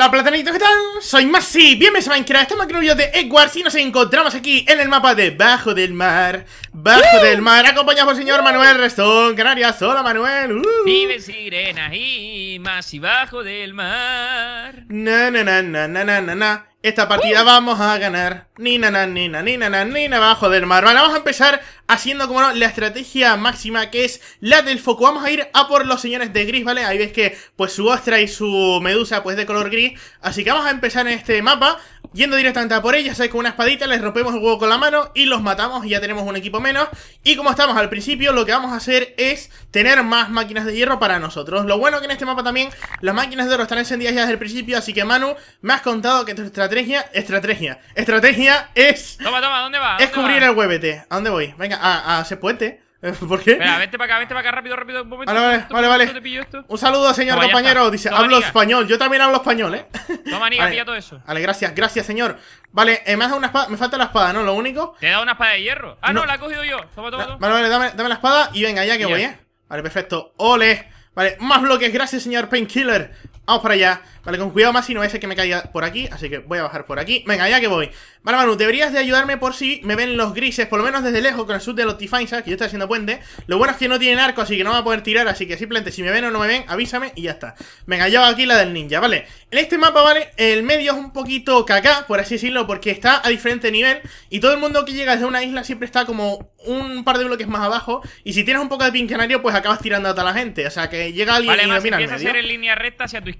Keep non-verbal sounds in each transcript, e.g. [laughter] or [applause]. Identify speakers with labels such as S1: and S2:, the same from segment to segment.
S1: Hola platanitos, ¿qué tal? Soy Masi, bienvenidos a Minecraft, en un video de Edwards y nos encontramos aquí en el mapa debajo del mar bajo del mar. Acompañamos el señor Manuel Restón, Canarias. Hola, Manuel. Uh. Vive
S2: sirena y más y bajo del mar.
S1: Na, na, na, na, na, na, na. Esta partida uh. vamos a ganar. Ni na na ni na ni na na ni na bajo del mar. Vale, vamos a empezar haciendo como no, la estrategia máxima que es la del foco. Vamos a ir a por los señores de gris, ¿vale? Ahí ves que pues su ostra y su medusa pues de color gris. Así que vamos a empezar en este mapa Yendo directamente a por ellas, ¿sabes? con una espadita les rompemos el huevo con la mano y los matamos y ya tenemos un equipo menos. Y como estamos al principio, lo que vamos a hacer es tener más máquinas de hierro para nosotros. Lo bueno que en este mapa también las máquinas de oro están encendidas ya desde el principio, así que Manu, me has contado que tu estrategia, estrategia, estrategia es...
S2: Toma, toma, ¿dónde va? es cubrir
S1: el huevete. ¿A dónde voy? Venga, a, a puente. [laughs] ¿Por qué? Venga, vente
S2: para acá, vente para acá rápido, rápido, un momento. Vale, vale, vale. Un, un saludo, señor compañero. Dice, hablo español.
S1: Yo también hablo español, ¿eh?
S2: [laughs] Toma, niga, vale. pilla todo eso.
S1: Vale, gracias, gracias, señor. Vale, eh, me has dado una espada. Me falta la espada, ¿no? Lo único.
S2: Te he dado una espada de hierro. Ah, no, la he cogido yo. Toma, toma
S1: Vale, vale, dame, dame, la espada y venga, ya que voy, ¿eh? Vale, perfecto. Ole. Vale, más bloques, gracias, señor Painkiller. Vamos para allá. Vale, con cuidado más si no ese que me caiga por aquí. Así que voy a bajar por aquí. Venga, ya que voy. Vale, Manu, deberías de ayudarme por si me ven los grises. Por lo menos desde lejos con el sud de los ¿sabes? que yo estoy haciendo puente. Lo bueno es que no tienen arco, así que no va a poder tirar. Así que simplemente si me ven o no me ven, avísame y ya está. Venga, yo aquí la del ninja, ¿vale? En este mapa, ¿vale? El medio es un poquito caca, por así decirlo, porque está a diferente nivel. Y todo el mundo que llega desde una isla siempre está como un par de bloques más abajo. Y si tienes un poco de pin canario, pues acabas tirando a toda la gente. O sea, que llega alguien y lo mira hacer en
S2: línea recta hacia tu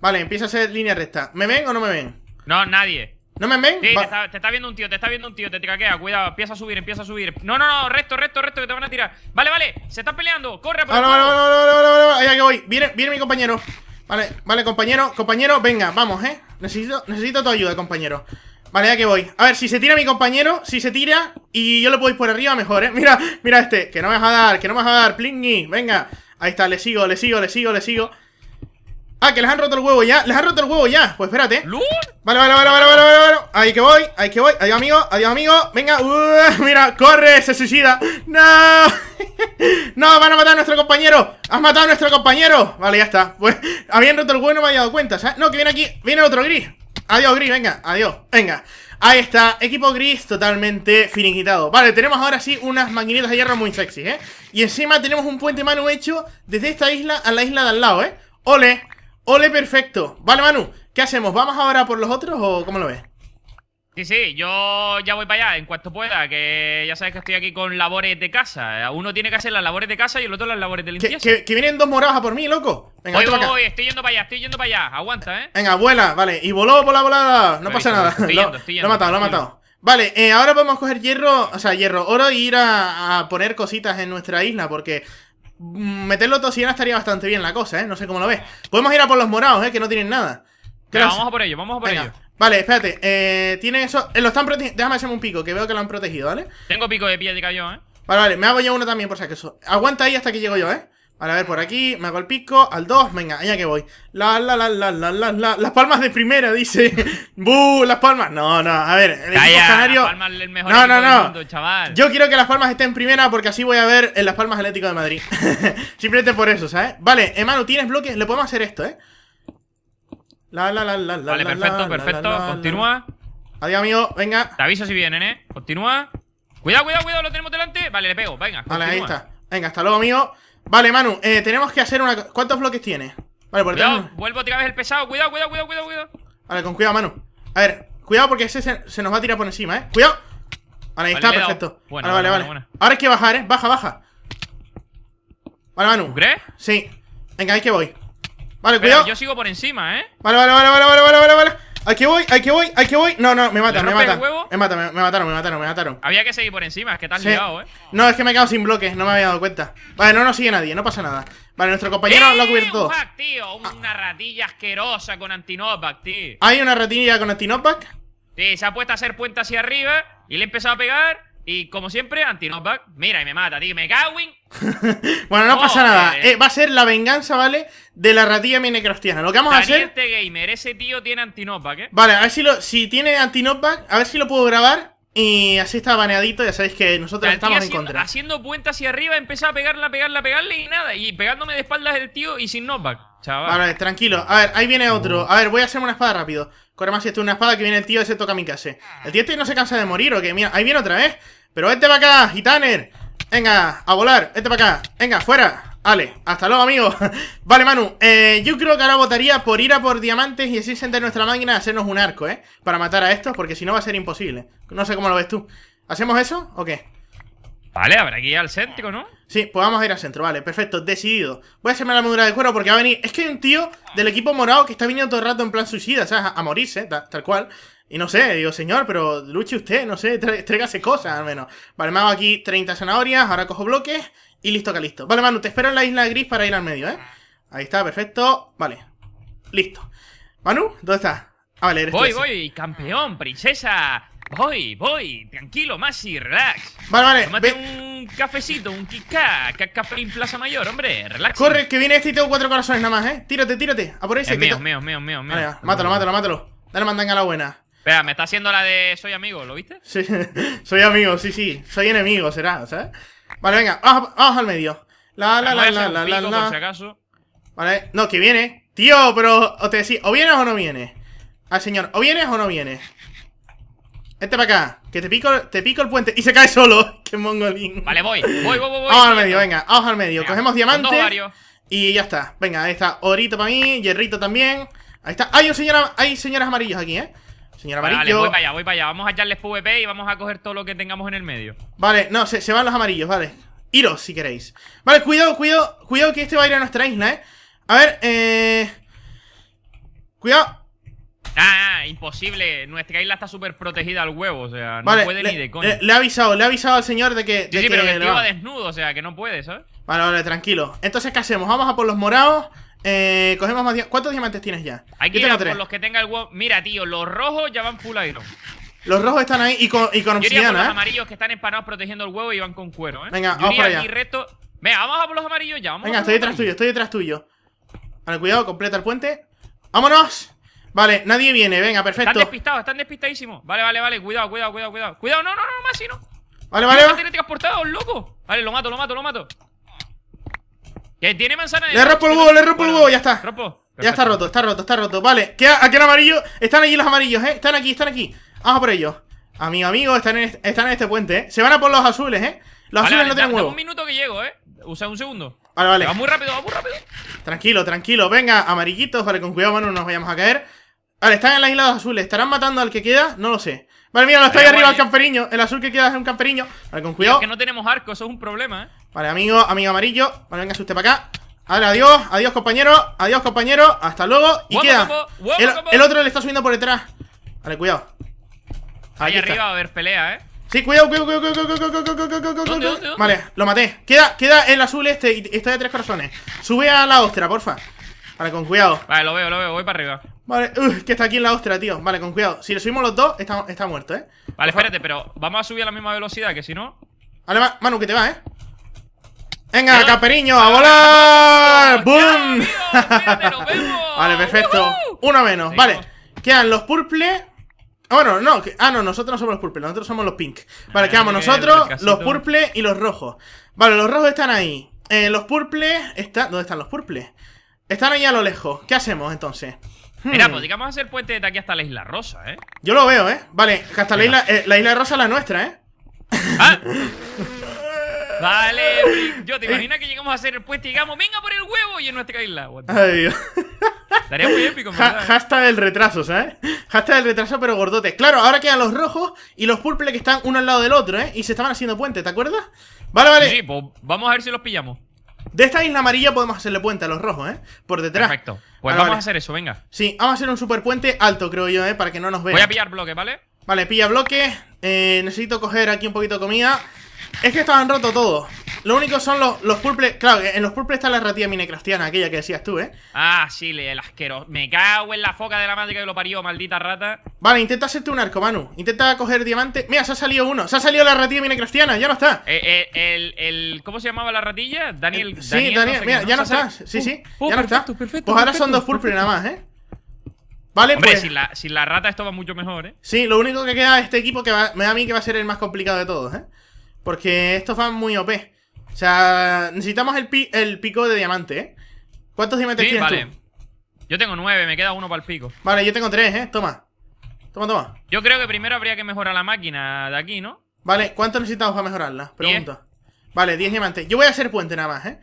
S1: Vale, empieza a ser línea recta. ¿Me ven o no me ven? No, nadie. ¿No me ven? Sí,
S2: te está, viendo un tío, te está viendo un tío, te traquea, cuidado, empieza a subir, empieza a subir. No, no, no, recto, recto, recto, que te van a tirar. Vale, vale, se están peleando, corre
S1: por ah, no, no, que voy. Viene, viene mi compañero. Vale, vale, compañero, compañero, venga, vamos, eh. Necesito, necesito tu ayuda, compañero. Vale, ya que voy. A ver, si se tira mi compañero, si se tira y yo lo puedo ir por arriba, mejor, ¿eh? [laughs] Mira, mira este, que no me vas a dar, que no me vas a dar, plingy, venga. Ahí está, le sigo, le sigo, le sigo, le sigo. Ah, que les han roto el huevo ya. Les han roto el huevo ya. Pues espérate. Vale, vale, vale, vale, vale, vale, Ahí que voy, ahí que voy. Adiós, amigo, adiós, amigo. Venga, uh, [laughs] mira, corre, se suicida. No. [laughs] no, van a matar a nuestro compañero. Has matado a nuestro compañero. Vale, ya está. Pues habían roto el huevo y no me había dado cuenta, No, que viene aquí. Viene otro gris. Adiós, gris, venga, adiós. Venga. Ahí está, equipo gris totalmente finiquitado Vale, tenemos ahora sí unas maquinitas de hierro muy sexy, ¿eh? Y encima tenemos un puente mano hecho desde esta isla a la isla de al lado, ¿eh? ¡Ole! Ole, perfecto. Vale, Manu, ¿qué hacemos? ¿Vamos ahora por los otros o cómo lo ves?
S2: Sí, sí, yo ya voy para allá en cuanto pueda, que ya sabes que estoy aquí con labores de casa. Uno tiene que hacer las labores de casa y el otro las labores de limpieza.
S1: Que, vienen dos moradas a por mí, loco. Venga, voy, voy, voy,
S2: estoy yendo para allá, estoy yendo para allá. Aguanta, eh.
S1: Venga, vuela, vale. Y voló, la volada. No pasa nada. [laughs] Estoy lo, he matado, lo he matado. Vale, eh, ahora podemos coger hierro, o sea, hierro, oro y e ir a, poner cositas en nuestra isla, porque meterlo era estaría bastante bien la cosa, ¿eh? No sé cómo lo ves. Podemos ir a por los morados, ¿eh? Que no tienen nada. Claro, vamos
S2: a por ello, vamos a por ello.
S1: Vale, espérate. Eh, Tienen eso. Eh, están Déjame hacerme un pico, que veo que lo han protegido, ¿vale?
S2: Tengo pico de piedra de
S1: ¿eh? Vale, vale. Me hago yo uno también, por si acaso. Aguanta ahí hasta que llego yo, ¿eh? a ver, por aquí, me hago el pico, al 2, venga, allá que voy. La, la, la, la, la, la, la, las palmas de primera, dice. [laughs] ¡Buh! Las palmas. No, no, a ver, el Calla, el mejor no, no, no. Yo quiero que las palmas estén en primera porque así voy a ver en las palmas Atlético de Madrid. [laughs] Simplemente por eso, ¿sabes? Vale, hermano, tienes bloques, le podemos hacer esto, ¿eh? La, la, la, la, la. Vale, perfecto, perfecto. Continúa. Adiós, amigo, venga.
S2: Te aviso si vienen, ¿eh? Continúa. Cuidado, cuidado, cuidado, lo tenemos delante. Vale, le pego, venga. Vale, ahí está.
S1: Venga, hasta luego, amigo. Vale, Manu, eh, tenemos que hacer una... ¿Cuántos bloques tiene? Vale, por cuidado,
S2: Vuelvo a tirar el pesado. Cuidado, cuidado, cuidado, cuidado, cuidado.
S1: Vale, con cuidado, Manu. A ver, cuidado porque ese se, se nos va a tirar por encima, ¿eh? Cuidado. Vale, ahí está, perfecto. vale, vale, vale. Ahora hay que bajar, ¿eh? Baja, baja. Vale, Manu. crees? Sí. Venga, ahí que voy. Vale, cuidado.
S2: Yo sigo por encima, ¿eh?
S1: Vale, vale, vale, vale, vale, vale, vale. Hay Aquí voy, que voy, que voy. No, no, me matan, me matan. Me matan, me, mataron, me mataron, me mataron.
S2: Había que seguir por encima, es que te eh.
S1: No, es que me he quedado sin bloques, no me había dado cuenta. Vale, no nos sigue nadie, no pasa nada. Vale, nuestro compañero lo ha cubierto. ¡Eh, un tío!
S2: Una ratilla asquerosa con
S1: anti-knockback, tío. ¿Hay una ratilla con anti-knockback
S2: Sí, se ha puesto a hacer puente hacia arriba y le he empezado a pegar. Y como siempre, anti-knockback Mira, y me mata, tío. Me cago en
S1: [laughs] bueno, no pasa nada. Eh, va a ser la venganza, ¿vale? De la ratilla minecrostiana Lo que vamos a hacer.
S2: Este gamer, ese tío tiene ¿eh? Vale, a ver si lo.
S1: Si tiene a ver si lo puedo grabar. Y así está baneadito, ya sabéis que nosotros estamos en contra.
S2: Haciendo puente hacia arriba, empezaba a pegarla, pegarla, pegarle y nada. Y pegándome de espaldas el tío y sin
S1: knockback, chaval. Vale, tranquilo. A ver, ahí viene otro. A ver, voy a hacer una espada rápido. Corre más si esto es una espada que viene el tío ese toca mi casa. El tío este no se cansa de morir o que, mira, ahí viene otra vez. Pero vete para acá, gitaner. Venga, a volar, este para acá Venga, fuera, vale, hasta luego amigo [laughs] Vale Manu, eh, yo creo que ahora votaría por ir a por diamantes y así sentar nuestra máquina a hacernos un arco, eh Para matar a estos, porque si no va a ser imposible No sé cómo lo ves tú ¿Hacemos eso o qué? Vale, habrá que ir al centro, ¿no? Sí, pues vamos a ir al centro, vale, perfecto, decidido Voy a hacerme la armadura de cuero porque va a venir Es que hay un tío del equipo morado que está viniendo todo el rato en plan suicida, o sea, a morirse, tal cual y no sé, digo, señor, pero luche usted, no sé, trégase cosas al menos. Vale, me hago aquí 30 zanahorias, ahora cojo bloques y listo que listo. Vale, Manu, te espero en la isla gris para ir al medio, ¿eh? Ahí está, perfecto. Vale, listo. Manu, ¿dónde estás? Ah, vale, eres Voy,
S2: voy, campeón, princesa. Voy, voy, tranquilo, Masi, relax.
S1: Vale, vale.
S2: un cafecito, un kiká café en Plaza Mayor, hombre, relax. Corre, que
S1: viene este y tengo cuatro corazones nada más, eh. Tírate, tírate, a por ese. Es mío,
S2: mío, mío, mío, mío. Vale, mátalo, mátalo,
S1: mátalo. Dale mandanga a la buena.
S2: Espera, me está haciendo la de soy amigo, ¿lo viste?
S1: Sí, [laughs] soy amigo, sí, sí. Soy enemigo, será, ¿sabes? Vale, venga, vamos, al medio. La, la, la, la, la, la, la. acaso. Vale, no, que viene. Tío, pero te decía, o vienes o no vienes. Al señor, o vienes o no vienes. Este para acá, que te pico, te pico el puente y se cae solo. [laughs] Qué mongolín. Vale, voy, voy, voy, voy. Vamos al medio, venga, vamos al medio. Cogemos diamante Y ya está. Venga, ahí está. Orito para mí, hierrito también. Ahí está. Hay, un señora, hay señoras amarillos aquí, ¿eh? Señora Vale, voy para
S2: allá, voy para allá. Vamos a echarles PvP y vamos a coger todo lo que tengamos en el medio.
S1: Vale, no, se, van los amarillos, vale. Iros si queréis. Vale, cuidado, cuidado, cuidado que este va a ir a nuestra isla, eh. A ver, eh. Cuidado. Ah, ah
S2: imposible. Nuestra isla está súper protegida al huevo, o sea, no puede ni de coña Le, he
S1: avisado, le he avisado al señor de que. sí, pero que
S2: desnudo, o sea, que no puede, ¿sabes?
S1: Vale, vale, tranquilo. Entonces, ¿qué hacemos? Vamos a por los morados. Eh, cogemos más diamantes. ¿Cuántos diamantes tienes ya? Hay que ir
S2: los que tenga el huevo. Mira, tío, los rojos ya van full iron.
S1: Los rojos están ahí y con, y con obsidiana, los ¿eh?
S2: amarillos que están empanados protegiendo el huevo y van
S1: con cuero, ¿eh? Venga, vamos por allá.
S2: Reto... Venga, vamos a por los amarillos ya. Venga, estoy detrás tuyo,
S1: estoy detrás tuyo. Vale, cuidado, completa el puente. ¡Vámonos! Vale, nadie viene, venga, perfecto. Están despistados,
S2: están despistadísimos. Vale, vale, vale, cuidado, cuidado, cuidado, cuidado. Cuidado, no, no, no, más si no. Vale, vale. no, oh, loco? Vale, lo mato, lo mato, lo mato. Que tiene manzana de Le rompo el huevo, le
S1: rompo el huevo, ya está. Ya está roto, está roto, está roto. Vale, queda aquí ah, el amarillo. Están allí los amarillos, eh. Están aquí, están aquí. Vamos por ellos. Amigo, amigo, están en, este, puente, eh. Se van a por los azules, eh. Los azules no tienen huevo. un
S2: minuto que llego, eh.
S1: Usa un segundo. Vale, vale. Va muy
S2: rápido, va muy rápido.
S1: Tranquilo, tranquilo. Venga, amarillitos, vale, con cuidado, mano, no nos vayamos a caer. Vale, están en las islas azules. ¿Estarán matando al que queda? No lo sé. Vale, mira, lo está ahí arriba, el eh. camperiño. El azul que queda es un camperiño. Vale, con cuidado. Es que no tenemos
S2: arco, eso es un problema, eh.
S1: Vale, amigo, amigo amarillo Vale, venga, usted para acá Vale, adiós, adiós compañero, adiós compañero Hasta luego, y queda el, otro le está subiendo por detrás Vale, cuidado
S2: Ahí, arriba va a haber pelea, eh
S1: Sí, cuidado, cuidado, cuidado, cuidado, cuidado, cuidado, cuidado, Vale, lo maté Queda, queda el azul este y está de tres corazones Sube a la ostra, porfa Vale, con cuidado
S2: Vale, lo veo, lo veo, voy para arriba
S1: Vale, uff, que está aquí en la ostra, tío Vale, con cuidado Si le subimos los dos, está, está muerto, eh
S2: Vale, espérate, pero vamos a subir a la misma velocidad que si no
S1: Vale, Manu, que te va, eh Venga, caperiño, a volar. ¡Boom! [laughs] vale, perfecto. Uno menos. Vale, quedan los purple. Bueno, no, que, ah, no, nosotros no somos los purple, nosotros somos los pink. Vale, ah, quedamos nosotros, los purple y los rojos. Vale, los rojos están ahí. Eh, los purple. Está, ¿Dónde están los purple? Están ahí a lo lejos. ¿Qué hacemos entonces?
S2: Miramos, hmm. pues digamos hacer puente de aquí hasta la isla rosa, ¿eh?
S1: Yo lo veo, ¿eh? Vale, hasta la isla, eh, la isla rosa es la nuestra, ¿eh? ¡Ah! [laughs]
S2: Vale, [laughs] yo te imaginas que llegamos a hacer el puente y digamos, venga por el huevo y en nuestra isla.
S1: Ay, Estaría muy épico, ha, Hashtag el retraso, ¿sabes? Hashtag el retraso, pero gordote. Claro, ahora quedan los rojos y los purple que están uno al lado del otro, ¿eh? Y se estaban haciendo puentes, ¿te acuerdas? Vale, vale. Sí, pues vamos a ver si los pillamos. De esta isla amarilla podemos hacerle puente a los rojos, ¿eh? Por detrás. Perfecto.
S2: Pues vamos a hacer eso, venga.
S1: Sí, vamos a hacer un super puente alto, creo yo, ¿eh? Para que no nos vean. Voy a pillar bloques, ¿vale? Vale, pilla bloques eh, necesito coger aquí un poquito de comida. Es que estaban rotos todos. Lo único son los, los Claro, en los purple está la ratilla minecraftiana, aquella que decías tú, ¿eh?
S2: Ah, sí, el asqueroso Me cago en la foca de la madre que lo parió, maldita rata.
S1: Vale, intenta hacerte un arco, Manu. Intenta coger diamante. Mira, se ha salido uno. Se ha salido la ratilla minecraftiana, ya no está.
S2: Eh, eh, el, el, ¿Cómo se llamaba la ratilla? Daniel. sí, Daniel. mira, ya no, está. Sí, sí. Uh, ya uh, no
S1: está. pues ahora son dos purple nada más, ¿eh?
S2: Vale, pues. Sin la, sin la rata esto va mucho mejor,
S1: ¿eh? Sí, lo único que queda este equipo que me da a mí que va a ser el más complicado de todos, ¿eh? Porque estos van muy OP. O sea, necesitamos el, el pico de diamante, ¿eh? ¿Cuántos diamantes tienes
S2: Yo tengo nueve, me queda uno para el pico.
S1: Vale, yo tengo tres, ¿eh? Toma. Toma,
S2: toma. Yo creo que primero habría que mejorar la máquina de aquí, ¿no?
S1: Vale, ¿cuánto necesitamos para mejorarla? Pregunta. Vale, diez diamantes. Yo voy a hacer puente nada más, ¿eh?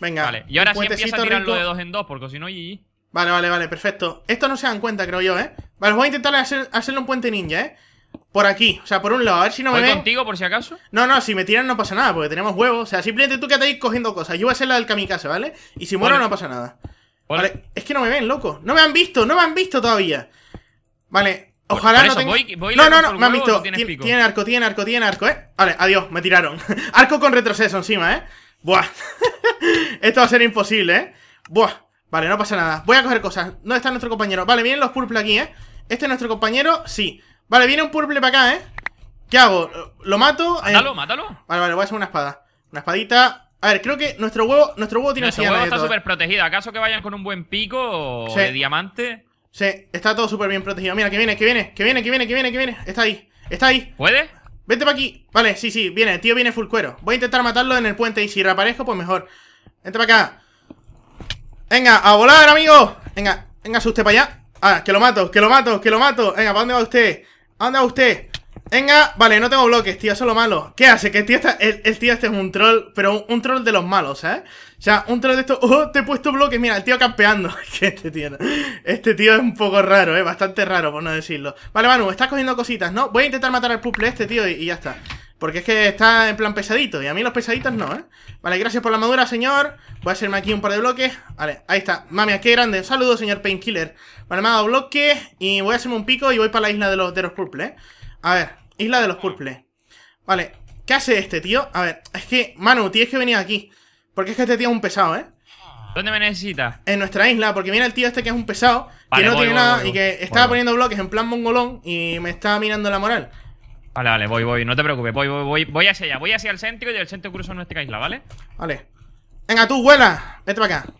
S1: Venga. Vale, y ahora sí empieza a tirarlo de dos en dos, porque si no, Vale, vale, vale, perfecto. Esto no se dan cuenta, creo yo, ¿eh? Vale, voy a intentar hacerle un puente ninja, ¿eh? Por aquí, o sea, por un lado, a ver si no me ¿Voy ven.
S2: contigo por si acaso?
S1: No, no, si me tiran no pasa nada, porque tenemos huevos. O sea, simplemente tú que te ahí cogiendo cosas. Yo voy a hacer la del kamikaze, ¿vale? Y si muero no pasa nada. Vale, es que no me ven, loco. No me han visto, no me han visto todavía. Vale, ojalá no tenga... no, no, no, me han visto. tiene, arco, tiene arco, tiene arco, ¿eh? Vale, adiós, me tiraron. [laughs] arco con retroceso encima, ¿eh? Buah. [laughs] Esto va a ser imposible, ¿eh? Buah. Vale, no pasa nada. Voy a coger cosas. ¿Dónde está nuestro compañero? Vale, miren los purple aquí, ¿eh? ¿Este es nuestro compañero? Sí. Vale, viene un purple para acá, ¿eh? ¿Qué hago? ¿Lo mato? Mátalo, mátalo. Vale, vale, voy a hacer una espada. Una espadita. A ver, creo que nuestro huevo, nuestro huevo tiene nuestro huevo está súper
S2: protegido. ¿Acaso que vayan
S1: con un buen pico de diamante? Sí, está todo súper bien protegido. Mira, que viene, que viene, que viene, que viene, que viene, que viene. Está ahí, está ahí. ¿Puede? Vente para aquí. Vale, sí, sí, viene, el tío viene full cuero. Voy a intentar matarlo en el puente y si reaparezco, pues mejor. Vente para acá. Venga, a volar, amigo. Venga, venga, usted para allá. Ah, que lo mato, que lo mato, que lo mato. Venga, ¿para dónde va usted? anda usted. Venga, vale, no tengo bloques, tío, solo malo ¿Qué hace? Que el tío, está, el, tío este es un troll Pero un, troll de los malos, ¿eh? O sea, un troll de estos, oh, te he puesto bloques Mira, el tío campeando, [laughs] este tío Este tío es un poco raro, eh, bastante raro Por no decirlo, vale Manu, estás cogiendo cositas, ¿no? Voy a intentar matar al puple este, tío, y ya está porque es que está en plan pesadito. Y a mí los pesaditos no, ¿eh? Vale, gracias por la madura, señor. Voy a hacerme aquí un par de bloques. Vale, ahí está. Mami, qué grande. Saludos, señor Painkiller. Vale, me ha dado bloque. Y voy a hacerme un pico y voy para la isla de los, de purple, ¿eh? A ver, isla de los purple. Vale, ¿qué hace este, tío? A ver, es que, Manu, tienes que venir aquí. Porque es que este tío es un pesado, ¿eh?
S2: ¿Dónde me necesitas?
S1: En nuestra isla, porque viene el tío este que es un pesado, que no tiene nada y que estaba poniendo bloques en plan mongolón y me estaba mirando la moral.
S2: Vale, vale, voy, voy, no te preocupes, voy, voy, voy, voy hacia allá, voy hacia el centro y del
S1: centro cruzo nuestra isla, ¿vale? Vale. Venga, tú, vuela, vete para acá.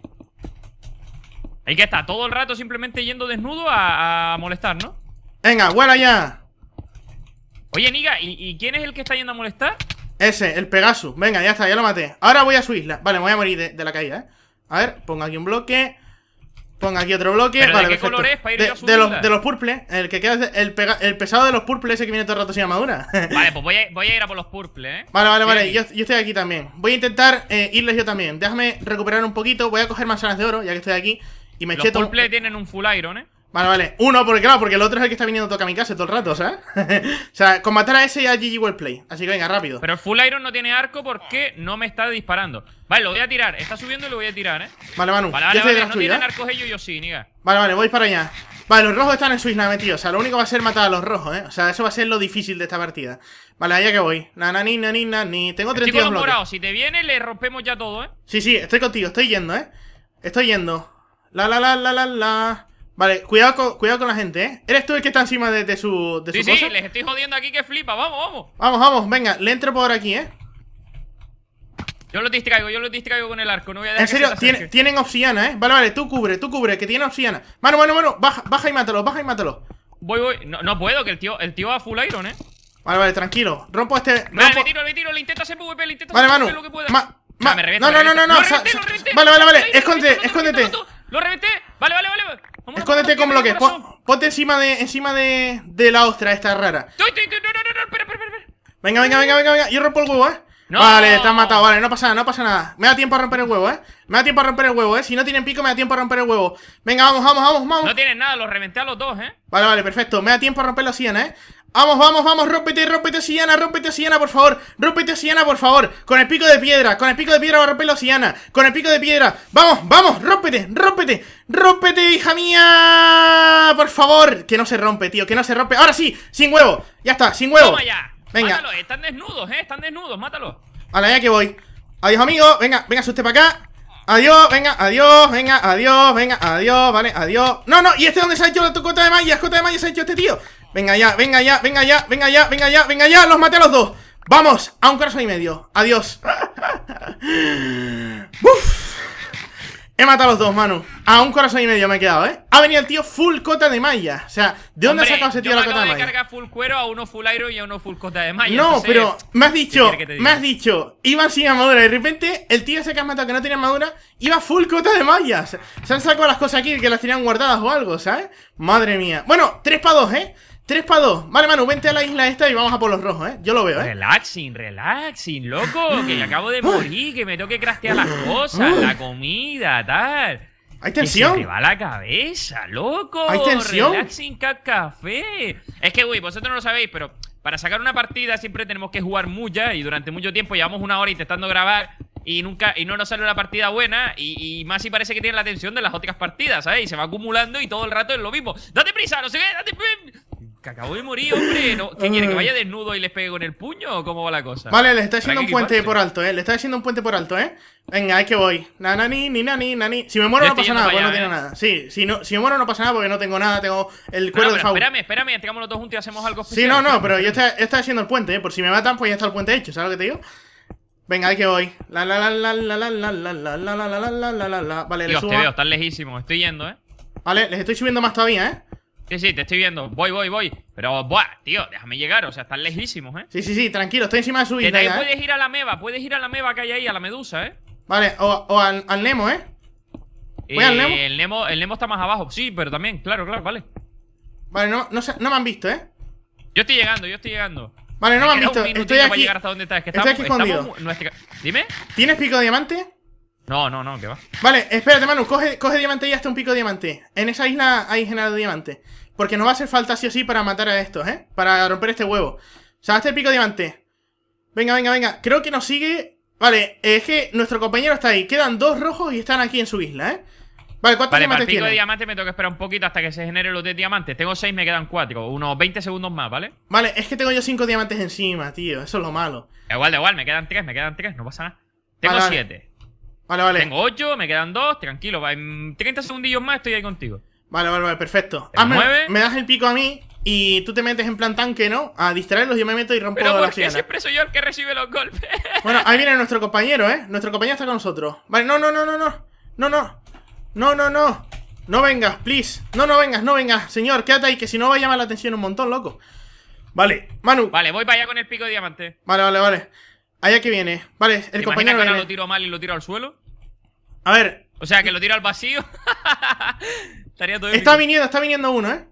S2: Ahí que está, todo el rato simplemente yendo desnudo a, molestar, ¿no?
S1: Venga, vuela ya.
S2: Oye, Niga, ¿y, quién es el que está yendo a molestar?
S1: Ese, el Pegasus. Venga, ya está, ya lo maté. Ahora voy a su isla. Vale, me voy a morir de, la caída, ¿eh? A ver, pongo aquí un bloque. Pongo aquí otro bloque. ¿De qué color es de, los, de purple. El que queda el, pesado de los purple, ese que viene todo el rato sin armadura. [laughs]
S2: vale, pues voy a, voy a, ir a por los purple, ¿eh? Vale, vale,
S1: vale. Yo, yo, estoy aquí también. Voy a intentar eh, irles yo también. Déjame recuperar un poquito. Voy a coger manzanas de oro, ya que estoy aquí. Y me los cheto. Los purple
S2: tienen un full iron, ¿eh?
S1: Vale, vale. Uno, porque claro, porque el otro es el que está viniendo toca mi casa todo el rato, ¿sabes? [laughs] o sea, matar a ese y a GG Worldplay. Así que venga, rápido. Pero el Full
S2: Iron no tiene arco porque no me está disparando. Vale, lo voy a tirar. Está subiendo y lo voy a tirar, ¿eh?
S1: Vale, Manu. Vale, vale, vale. No tienen
S2: arcos ellos, yo sí, niga.
S1: Vale, vale, voy para allá. Vale, los rojos están en su isla metidos. O sea, lo único va a ser matar a los rojos, ¿eh? O sea, eso va a ser lo difícil de esta partida. Vale, allá que voy. Nanani, nina, ni, Tengo 32 bloques.
S2: Si te viene, le rompemos ya todo, ¿eh?
S1: Sí, sí, estoy contigo. Estoy yendo, ¿eh? Estoy yendo. La, la, la, la, la, la. Vale, cuidado con, cuidado con la gente, ¿eh? ¿Eres tú el que está encima de, de su, de sí, les estoy
S2: jodiendo aquí que flipa. Vamos, vamos.
S1: Vamos, vamos, venga. Le entro por aquí, ¿eh?
S2: Yo lo distraigo, yo lo distraigo con el arco. No voy a En serio,
S1: tienen obsidiana, ¿eh? Vale, vale, tú cubre, tú cubre, que tiene obsidiana. Mano, mano, mano. Baja, baja y mátalo, baja y mátalo.
S2: Voy, voy. No, puedo,
S1: que el tío, el tío va full iron, ¿eh? Vale, vale, tranquilo. Rompo este. Vale, le
S2: tiro, le tiro, hacer PvP, le intento
S1: No, no, no, no, no, vale, vale, vale escóndete no, no,
S2: no, vale, vale
S1: vale Escóndete con bloques. ponte encima de encima de, de la ostra esta rara.
S2: No, no, no, no espera,
S1: espera, espera. Venga, venga, venga, venga, venga. Yo rompo el huevo, ¿eh? Vale, te matado, vale, no pasa nada, no pasa nada. Me da tiempo a romper el huevo, eh. Me da tiempo a romper el huevo, eh. Si no tienen pico, me da tiempo a romper el huevo. Venga, vamos, vamos, vamos, vamos. No tienen nada, los reventé a los dos, eh. Vale, vale, perfecto. Me da tiempo a romper los 100, eh. Vamos, vamos, vamos, rómpete, rómpete, Siana, rómpete, Siana, por favor Rómpete, Siana, por favor Con el pico de piedra, con el pico de piedra va a romperlo, Siana Con el pico de piedra, vamos, vamos, rómpete, rómpete Rómpete, hija mía Por favor, que no se rompe, tío, que no se rompe Ahora sí, sin huevo, ya está, sin huevo venga Mátalo,
S2: están desnudos, eh, están desnudos, mátalo
S1: A la ya que voy Adiós, amigo, venga, venga, usted para acá Adiós, venga, adiós, venga, adiós, venga, adiós, vale, adiós No, no, y este donde se ha hecho la cota de malla, cota de malla se ha hecho este tío Venga ya, venga ya, venga ya, venga ya, venga ya, venga ya Los maté a los dos Vamos, a un corazón y medio, adiós [laughs] He matado a los dos, mano. A un corazón y medio me he quedado, ¿eh? Ha venido el tío full cota de malla O sea, ¿de dónde ha sacado ese tío la cota de malla? Yo
S2: cargar full cuero a uno full y a uno full cota de malla No, pero me has dicho, me has
S1: dicho Iba sin armadura, de repente el tío ese que has matado que no tenía armadura Iba full cota de malla. Se han sacado las cosas aquí que las tenían guardadas o algo, ¿sabes? Madre mía Bueno, tres para dos, ¿eh? 3 para 2. Vale, Manu, vente a la isla esta y vamos a por los rojos, ¿eh? Yo lo veo, ¿eh? Relaxing,
S2: relaxing, loco. Que [gasps] acabo de morir, que me toque craftear las [gasps] cosas, la [gasps] comida, tal. ¿Hay tensión? Que se me va la cabeza, loco. ¿Hay tensión? Relaxing café. Es que, güey, vosotros no lo sabéis, pero para sacar una partida siempre tenemos que jugar mucha y durante mucho tiempo llevamos una hora intentando grabar y nunca y no nos sale una partida buena y, más si parece que tiene la tensión de las otras partidas, ¿sabes? Y se va acumulando y todo el rato es lo mismo. ¡Date prisa! ¡No sé qué! ¡Date prisa! Que acabo de morir, hombre. No, ¿Qué quiere? ¿Que vaya desnudo y les pegue con el puño o cómo va la cosa? Vale, les está haciendo un puente por
S1: alto, eh. Le está haciendo un puente por alto, eh. Venga, ahí que voy. Nanani, ni nani, nani. Si me muero no pasa nada, porque no tiene nada. Sí, si, no, si me muero no pasa nada porque no tengo nada, tengo el cuero de Faust.
S2: Espérame, espérame, los dos juntos y hacemos algo especial. Sí, no, no, pero yo
S1: estoy, estoy, haciendo el puente, eh. Por si me matan, pues ya está el puente hecho, ¿sabes lo que te digo? Venga, ahí que voy. La la la la la la la la la la la la la la la la Vale, Dios, le subo. te veo,
S2: estás lejísimo. Estoy yendo, eh.
S1: Vale, les estoy subiendo más todavía, eh.
S2: Sí, sí, te estoy viendo. Voy, voy, voy. Pero, buah, tío, déjame llegar. O sea, están lejísimos, ¿eh? Sí, sí,
S1: sí, tranquilo. Estoy encima de su vida ¿eh? puedes
S2: ir a la meva, puedes ir a la meva que hay ahí, a la medusa, ¿eh?
S1: Vale, o, al, Nemo, ¿eh? ¿Voy al Nemo? Eh,
S2: el, Nemo? el Nemo está más abajo. Sí, pero también, claro, claro, vale.
S1: Vale, no, no, no me han visto, ¿eh?
S2: Yo estoy llegando, yo estoy llegando.
S1: Vale, no me, han visto. Estoy aquí. Llegar
S2: estás. que aquí
S1: Dime. ¿Tienes pico de diamante?
S2: No, no, no, que va.
S1: Vale, espérate, Manu, coge, coge diamante y hazte un pico de diamante. En esa isla hay generado diamante. Porque no va a hacer falta sí o sí para matar a estos, ¿eh? Para romper este huevo. O sea, este pico diamante. Venga, venga, venga. Creo que nos sigue... Vale, es que nuestro compañero está ahí. Quedan dos rojos y están aquí en su isla, ¿eh? Vale, ¿cuántos diamantes para pico de diamante
S2: me tengo que esperar un poquito hasta que se genere los de diamantes. Tengo seis, me quedan cuatro Unos 20 segundos
S1: más, ¿vale? Vale, es que tengo yo cinco diamantes encima, tío. Eso es lo malo.
S2: Igual, igual, me quedan tres, me quedan tres no pasa nada. Tengo siete Vale vale. Tengo ocho, me quedan dos tranquilo. Va. En 30
S1: segundillos más estoy ahí contigo. Vale, vale, vale, perfecto. Hazme, me, das el pico a mí y tú te metes en plan tanque, ¿no? A distraerlos, yo me meto y rompo Pero ¿por qué siempre
S2: soy yo el que recibe los golpes? [laughs]
S1: Bueno, ahí viene nuestro compañero, ¿eh? Nuestro compañero está con nosotros. Vale, no, no, no, no, no. No, no. No, no, no. No vengas, please. No, no vengas, no vengas. Señor, quédate ahí, que si no va a llamar la atención un montón, loco. Vale, Manu. Vale, voy para allá con el pico de diamante. Vale, vale, vale. Allá que viene. Vale, el compañero. Que lo
S2: tiro mal y lo tiro al suelo? A ver. O sea, que lo tiro al vacío. [laughs] Está
S1: viniendo, está viniendo uno, ¿eh?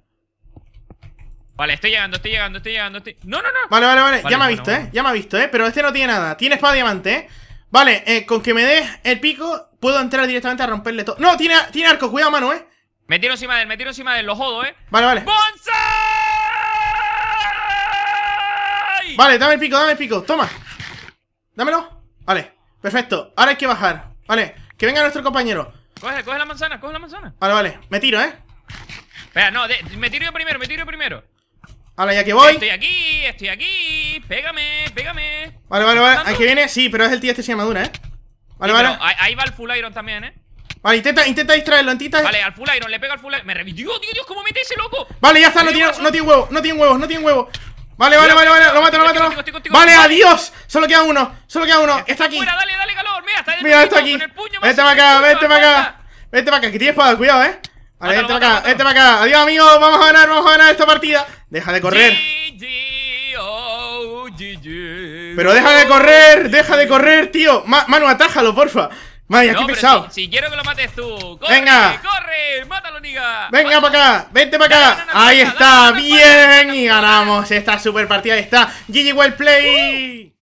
S2: Vale, estoy llegando, estoy llegando, estoy llegando, ¡No, no, no! Vale, vale, vale, ya me ha
S1: visto, ¿eh? Ya me ha visto, ¿eh? Pero este no tiene nada. Tiene espada diamante, ¿eh? Vale, eh, con que me des el pico, puedo entrar directamente a romperle todo. ¡No! Tiene, tiene arco, cuidado, mano, ¿eh?
S2: Me tiro encima de él, me tiro encima de él, lo jodo, ¿eh? Vale, vale. ¡Bonsai!
S1: Vale, dame el pico, dame el pico, toma. Dámelo. Vale, perfecto. Ahora hay que bajar. Vale, que venga nuestro compañero.
S2: Coge, coge la manzana, coge la
S1: manzana. Vale, vale. Me tiro, ¿eh?
S2: Espera, no, me tiro yo primero, me tiro yo primero.
S1: Vale, ya que voy. Estoy
S2: aquí, estoy aquí. Pégame, pégame.
S1: Vale, vale, vale. Aquí viene, sí, pero es el tío este sin armadura, ¿eh? Vale, vale.
S2: Ahí va el full iron también, ¿eh?
S1: Vale, intenta, intenta distraerlo, intenta. Vale, al
S2: full iron, le pega al full iron. Me revivió, Dios, Dios, Dios, cómo mete ese loco. Vale, ya está, no tiene, no tiene no
S1: tiene huevo no tiene huevo
S2: Vale, vale, vale, vale, lo mato, lo mato. Vale, adiós.
S1: Solo queda uno, solo queda uno. Está aquí. dale, dale calor. Mira, está, Mira, está aquí. Vete para acá, vete para acá. Vete para acá, que tiene espada, cuidado, eh. Vale, vete para acá, vete para acá. Adiós, amigo. Vamos a ganar, vamos a ganar esta partida. Deja de correr. Pero deja de correr, deja de correr, tío. Manu, atájalo, porfa. Vaya, no, qué pesado.
S2: Si, quiero que lo mates tú, corre, venga.
S1: corre, mátalo, niga. Venga para acá, vente para acá. Ahí está, bien. Y ganamos esta super partida. Ahí está, GG Well Play. Uh.